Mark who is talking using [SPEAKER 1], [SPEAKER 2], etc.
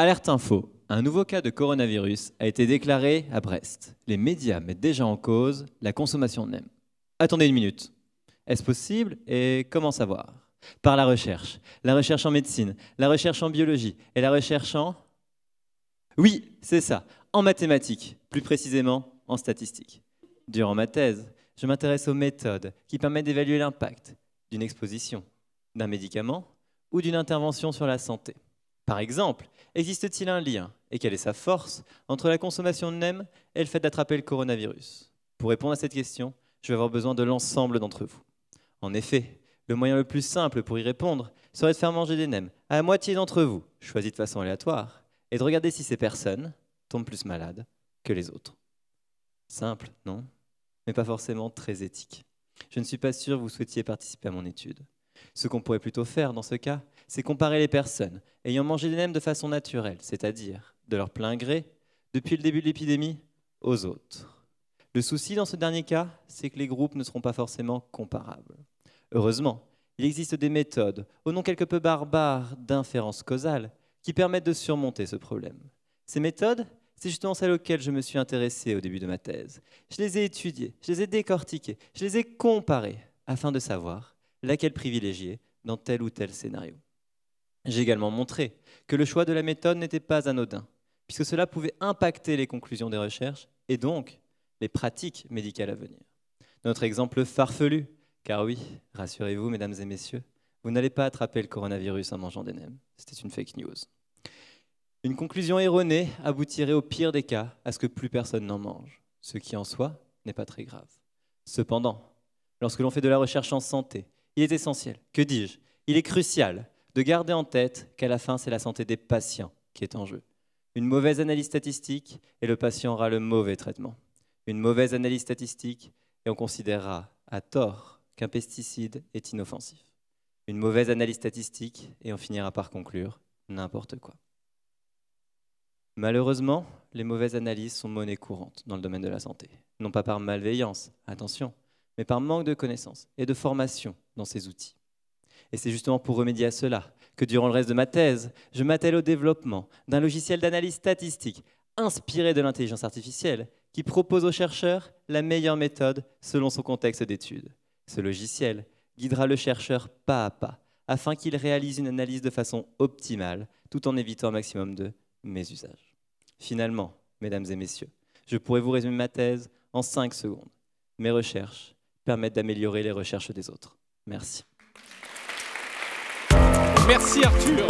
[SPEAKER 1] Alerte info, un nouveau cas de coronavirus a été déclaré à Brest. Les médias mettent déjà en cause la consommation de NEM. Attendez une minute. Est-ce possible et comment savoir Par la recherche. La recherche en médecine, la recherche en biologie et la recherche en... Oui, c'est ça, en mathématiques, plus précisément en statistiques. Durant ma thèse, je m'intéresse aux méthodes qui permettent d'évaluer l'impact d'une exposition, d'un médicament ou d'une intervention sur la santé. Par exemple, existe-t-il un lien, et quelle est sa force, entre la consommation de NEM et le fait d'attraper le coronavirus Pour répondre à cette question, je vais avoir besoin de l'ensemble d'entre vous. En effet, le moyen le plus simple pour y répondre serait de faire manger des nems à la moitié d'entre vous, choisis de façon aléatoire, et de regarder si ces personnes tombent plus malades que les autres. Simple, non Mais pas forcément très éthique. Je ne suis pas sûr que vous souhaitiez participer à mon étude. Ce qu'on pourrait plutôt faire dans ce cas, c'est comparer les personnes ayant mangé les mêmes de façon naturelle, c'est-à-dire de leur plein gré, depuis le début de l'épidémie, aux autres. Le souci dans ce dernier cas, c'est que les groupes ne seront pas forcément comparables. Heureusement, il existe des méthodes, au nom quelque peu barbare d'inférence causale, qui permettent de surmonter ce problème. Ces méthodes, c'est justement celles auxquelles je me suis intéressé au début de ma thèse. Je les ai étudiées, je les ai décortiquées, je les ai comparées, afin de savoir laquelle privilégier dans tel ou tel scénario. J'ai également montré que le choix de la méthode n'était pas anodin, puisque cela pouvait impacter les conclusions des recherches et donc les pratiques médicales à venir. Notre exemple farfelu, car oui, rassurez-vous, mesdames et messieurs, vous n'allez pas attraper le coronavirus en mangeant des nems. C'était une fake news. Une conclusion erronée aboutirait au pire des cas à ce que plus personne n'en mange, ce qui en soi n'est pas très grave. Cependant, lorsque l'on fait de la recherche en santé il est essentiel, que dis-je Il est crucial de garder en tête qu'à la fin, c'est la santé des patients qui est en jeu. Une mauvaise analyse statistique et le patient aura le mauvais traitement. Une mauvaise analyse statistique et on considérera à tort qu'un pesticide est inoffensif. Une mauvaise analyse statistique et on finira par conclure n'importe quoi. Malheureusement, les mauvaises analyses sont monnaie courante dans le domaine de la santé. Non pas par malveillance, attention, mais par manque de connaissances et de formation dans ces outils. Et c'est justement pour remédier à cela que durant le reste de ma thèse, je m'attelle au développement d'un logiciel d'analyse statistique inspiré de l'intelligence artificielle qui propose aux chercheurs la meilleure méthode selon son contexte d'étude. Ce logiciel guidera le chercheur pas à pas afin qu'il réalise une analyse de façon optimale tout en évitant un maximum de mésusages. Finalement, mesdames et messieurs, je pourrais vous résumer ma thèse en 5 secondes. Mes recherches permettre d'améliorer les recherches des autres. Merci. Merci Arthur.